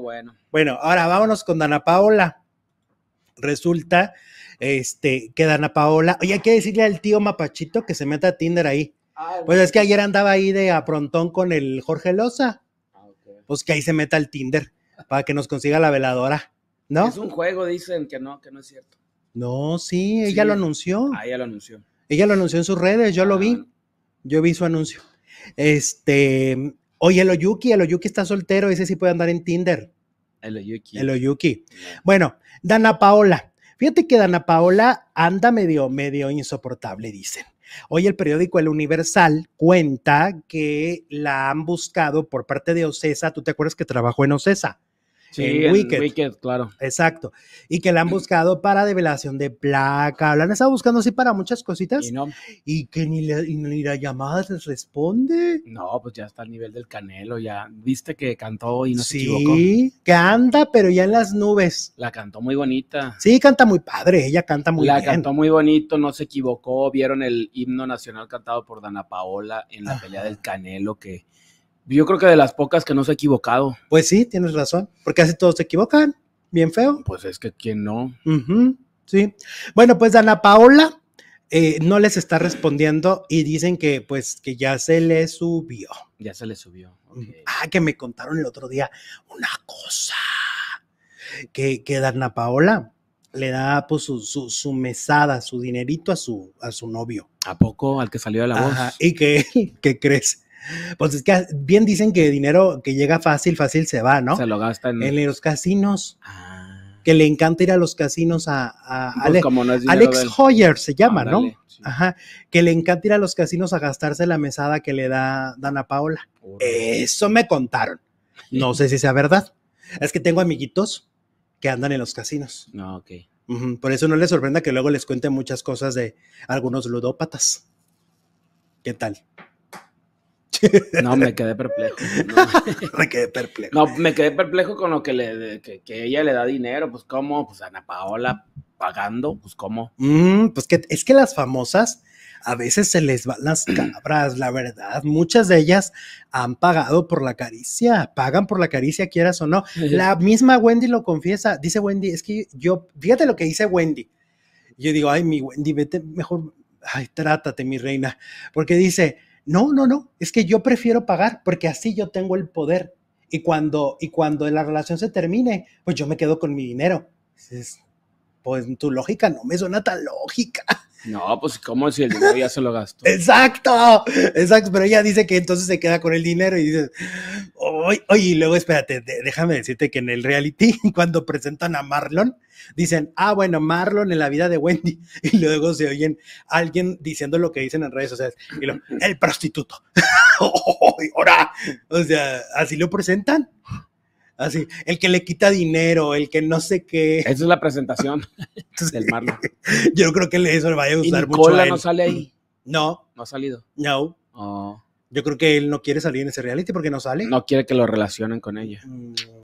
bueno. Bueno, ahora vámonos con Dana Paola. Resulta este, que Dana Paola, oye, hay que decirle al tío Mapachito que se meta a Tinder ahí. Ah, pues es que ayer andaba ahí de aprontón con el Jorge Loza. Ah, pues que ahí se meta al Tinder para que nos consiga la veladora, ¿no? Es un juego, dicen que no, que no es cierto. No, sí, ella lo anunció. Ah, ella lo anunció. Ella lo anunció en sus redes, yo lo vi. Ah. Yo vi su anuncio. Este, Oye, el Oyuki, el Oyuki está soltero, ese sí puede andar en Tinder. El Oyuki. El Oyuki. Bueno, Dana Paola. Fíjate que Dana Paola anda medio, medio insoportable, dicen. Hoy el periódico El Universal cuenta que la han buscado por parte de Ocesa. ¿Tú te acuerdas que trabajó en Ocesa? Sí, en eh, Wicked. claro. Exacto. Y que la han buscado para develación de placa, la han estado buscando así para muchas cositas. Y, que ni, ni la llamada les responde. No, pues ya está al nivel del canelo, ya. Viste que cantó y no se equivocó. Sí, canta, pero ya en las nubes. La cantó muy bonita. Sí, canta muy padre, ella canta muy bien. La cantó muy bonito, no se equivocó. Vieron el himno nacional cantado por Dana Paola en la pelea del canelo que yo creo que de las pocas que no se ha equivocado. Pues sí, tienes razón, porque casi todos se equivocan, bien feo. Pues es que quién no. sí. Bueno, pues Ana Paola eh, no les está respondiendo y dicen que pues que ya se le subió. Ya se le subió. Ah, que me contaron el otro día una cosa. Que, que Ana Paola le da pues su, su, su, mesada, su dinerito a su, a su novio. ¿A poco? Al que salió de la Ajá, Y que, que crece pues es que bien dicen que dinero que llega fácil, fácil se va, ¿no? Se lo gastan. En los casinos. Ah. Que le encanta ir a los casinos a, pues Alex Hoyer se llama, ¿no? Ajá. Que le encanta ir a los casinos a gastarse la mesada que le da Dana Paola. Eso me contaron. No sé si sea verdad. Es que tengo amiguitos que andan en los casinos. No, ok. Por eso no les sorprenda que luego les cuente muchas cosas de algunos ludópatas. ¿Qué tal? No, me quedé perplejo. me quedé perplejo. No, me quedé perplejo con lo que, le, ella le da dinero, pues cómo, pues Ana Paola pagando, pues cómo. Mm, pues que es que las famosas a veces se les van las cabras, la verdad. Muchas de ellas han pagado por la caricia, pagan por la caricia, quieras o no. La misma Wendy lo confiesa, dice Wendy, es que yo, fíjate lo que dice Wendy. Yo digo, ay, mi Wendy, vete mejor, ay, trátate, mi reina, porque dice, no, no, no, es que yo prefiero pagar porque así yo tengo el poder. Y cuando, y cuando la relación se termine, pues yo me quedo con mi dinero. pues tu lógica no me suena tan lógica. No, pues como si el dinero ya se lo gasto? exacto, exacto, pero ella dice que entonces se queda con el dinero y dice, Oye, y luego espérate, déjame decirte que en el reality, cuando presentan a Marlon, dicen, ah, bueno, Marlon en la vida de Wendy. Y luego se oyen alguien diciendo lo que dicen en redes sociales. sea, el prostituto. o sea, así lo presentan. Así, el que le quita dinero, el que no sé qué. Esa es la presentación del Marlon. Yo creo que eso le vaya a gustar mucho. A él. no sale ahí. No. No ha salido. No. Oh. Yo creo que él no quiere salir en ese reality porque no sale. No quiere que lo relacionen con ella. Mm,